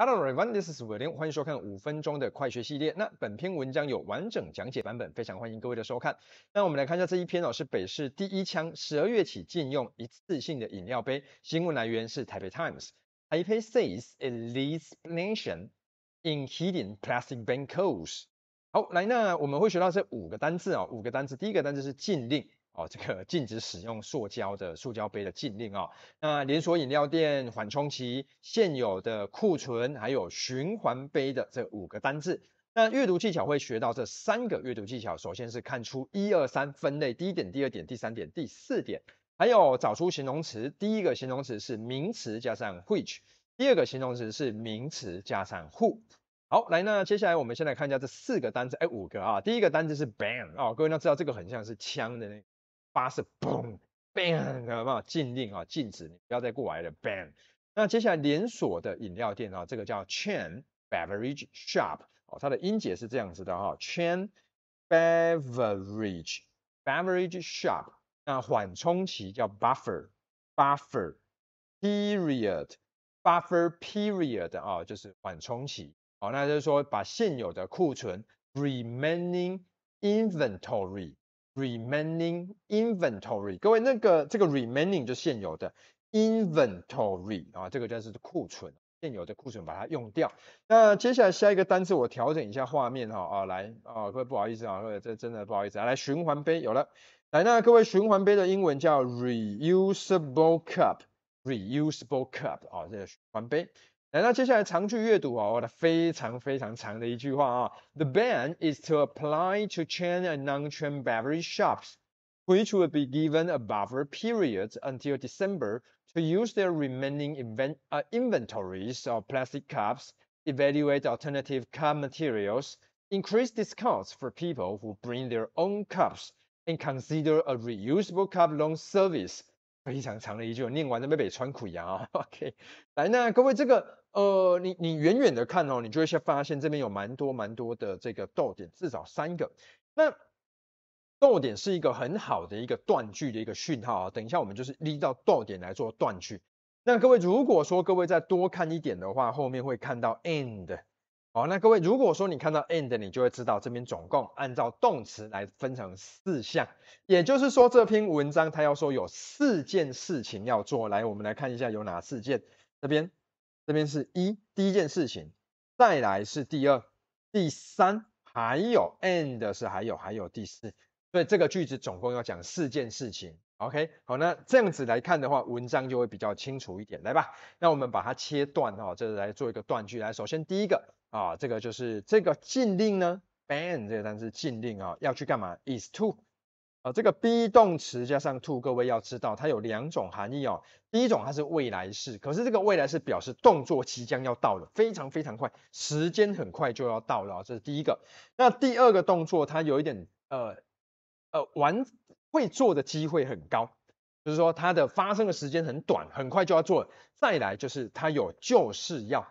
Hello everyone, this is William。欢迎收看五分钟的快学系列。那本篇文章有完整讲解版本，非常欢迎各位的收看。那我们来看一下这一篇，哦，是北市第一枪，十二月起禁用一次性的饮料杯。新闻来源是台北 Times。Taipei says it leads nation in hidden plastic bank codes。好，来，那我们会学到这五个单字啊，五个单字。第一个单字是禁令。哦，这个禁止使用塑胶的塑胶杯的禁令哦。那连锁饮料店缓冲期现有的库存，还有循环杯的这五个单字。那阅读技巧会学到这三个阅读技巧，首先是看出一二三分类，第一点、第二点、第三点、第四点，还有找出形容词。第一个形容词是名词加上 which，第二个形容词是名词加上 who。好，来，那接下来我们先来看一下这四个单字，哎，五个啊。第一个单字是 ban，哦，各位要知道这个很像是枪的呢。巴士嘣 b a n 知没有禁令啊，禁止你不要再过来了，ban。那接下来连锁的饮料店啊，这个叫 chain beverage shop，哦，它的音节是这样子的哈，chain beverage beverage shop。那缓冲期叫 buffer，buffer period，buffer period 啊，就是缓冲期。哦，那就是说把现有的库存 remaining inventory。Remaining inventory，各位那个这个 remaining 就现有的 inventory 啊，这个就是库存，现有的库存把它用掉。那接下来下一个单词我调整一下画面哈啊来啊各位不好意思啊各位这真的不好意思啊来循环杯有了来那各位循环杯的英文叫 reusable cup reusable cup 啊这个循环杯。来，那接下来常去阅读啊，我的非常非常长的一句话啊，The ban is to apply to chain and non-chain beverage shops, which will be given a buffer period until December to use their remaining invent, uh, inventories of plastic cups, evaluate alternative cup materials, increase discounts for people who bring their own cups, and consider a reusable cup loan service 非常长的一句，念完的妹妹穿苦牙哦。OK，来，那各位这个，呃，你你远远的看哦，你就会发现这边有蛮多蛮多的这个逗点，至少三个。那逗点是一个很好的一个断句的一个讯号啊。等一下我们就是立到逗点来做断句。那各位如果说各位再多看一点的话，后面会看到 end。哦，那各位，如果说你看到 end，你就会知道这边总共按照动词来分成四项，也就是说这篇文章它要说有四件事情要做。来，我们来看一下有哪四件。这边，这边是一第一件事情，再来是第二、第三，还有 end 是还有还有第四。所以这个句子总共要讲四件事情。OK，好，那这样子来看的话，文章就会比较清楚一点。来吧，那我们把它切断哈，这来做一个断句。来，首先第一个。啊，这个就是这个禁令呢，ban 这个单词禁令啊，要去干嘛？is to，啊，这个 be 动词加上 to，各位要知道它有两种含义哦。第一种它是未来式，可是这个未来式表示动作即将要到了，非常非常快，时间很快就要到了，这是第一个。那第二个动作，它有一点呃呃完会做的机会很高，就是说它的发生的时间很短，很快就要做。再来就是它有就是要。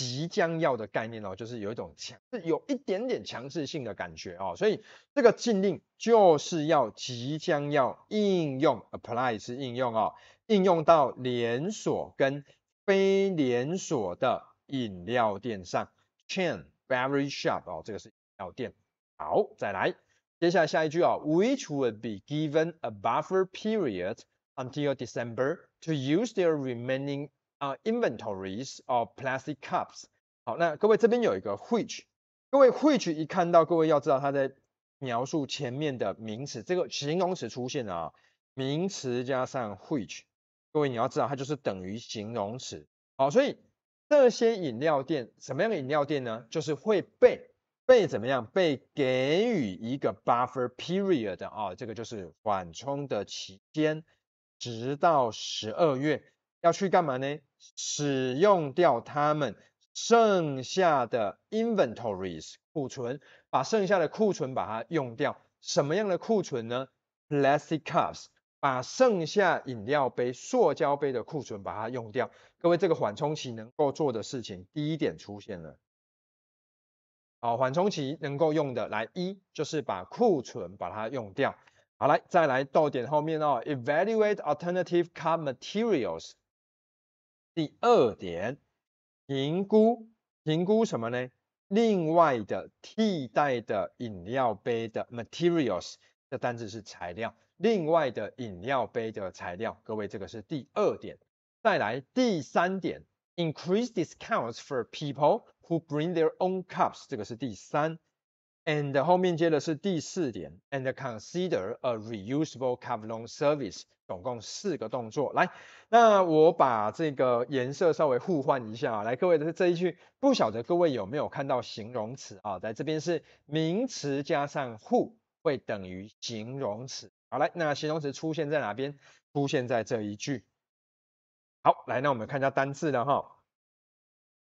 即将要的概念哦，就是有一种强，是有一点点强制性的感觉哦，所以这个禁令就是要即将要应用，apply 是应用哦，应用到连锁跟非连锁的饮料店上，chain beverage shop 哦，这个是饮料店。好，再来，接下来下一句啊，which would be given a buffer period until December to use their remaining。啊，inventories of plastic cups。好，那各位这边有一个 which，各位 which 一看到，各位要知道它在描述前面的名词，这个形容词出现了啊，名词加上 which，各位你要知道它就是等于形容词。好，所以这些饮料店什么样的饮料店呢？就是会被被怎么样？被给予一个 buffer period 的啊，这个就是缓冲的期间，直到十二月要去干嘛呢？使用掉他们剩下的 inventories 库存，把剩下的库存把它用掉。什么样的库存呢？Plastic cups，把剩下饮料杯、塑胶杯的库存把它用掉。各位，这个缓冲期能够做的事情，第一点出现了。好，缓冲期能够用的，来一就是把库存把它用掉。好，来，再来到点后面哦，evaluate alternative cup materials。第二点，评估评估什么呢？另外的替代的饮料杯的 materials，这单字是材料，另外的饮料杯的材料，各位这个是第二点。再来第三点，increase discounts for people who bring their own cups，这个是第三。And 后面接的是第四点，and consider a reusable cavelon service，总共四个动作。来，那我把这个颜色稍微互换一下啊。来，各位，这这一句不晓得各位有没有看到形容词啊？在这边是名词加上 who 会等于形容词。好，来，那形容词出现在哪边？出现在这一句。好，来，那我们看一下单词了哈，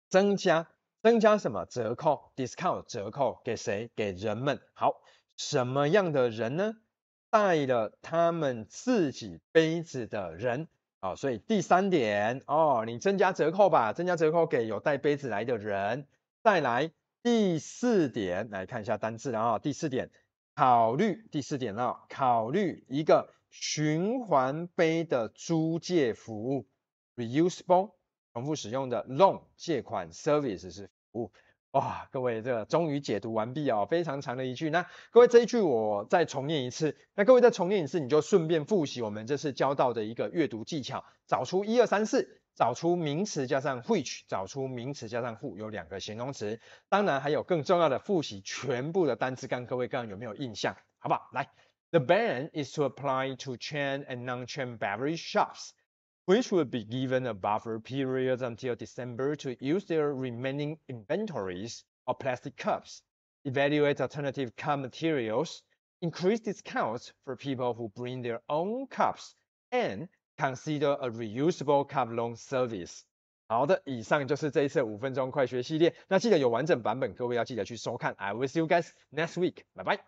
增加。增加什么折扣？discount 折扣给谁？给人们。好，什么样的人呢？带了他们自己杯子的人啊。所以第三点哦，你增加折扣吧，增加折扣给有带杯子来的人。再来第四点，来看一下单字，然后第四点，考虑第四点哦，考虑一个循环杯的租借服务，reusable 重复使用的 loan 借款 service 是。哇，各位，这终于解读完毕哦，非常长的一句。那各位这一句我再重念一次，那各位再重念一次，你就顺便复习我们这次教到的一个阅读技巧，找出一二三四，找出名词加上 which，找出名词加上 who，有两个形容词。当然还有更重要的，复习全部的单词，看各位刚刚有没有印象，好不好？来，The ban is to apply to chain and non-chain beverage shops. which would be given a buffer period until December to use their remaining inventories of plastic cups, evaluate alternative cup materials, increase discounts for people who bring their own cups, and consider a reusable cup loan service. 好的，以上就是这一次五分钟快学系列。那记得有完整版本，各位要记得去收看。I will see you guys next week. Bye bye.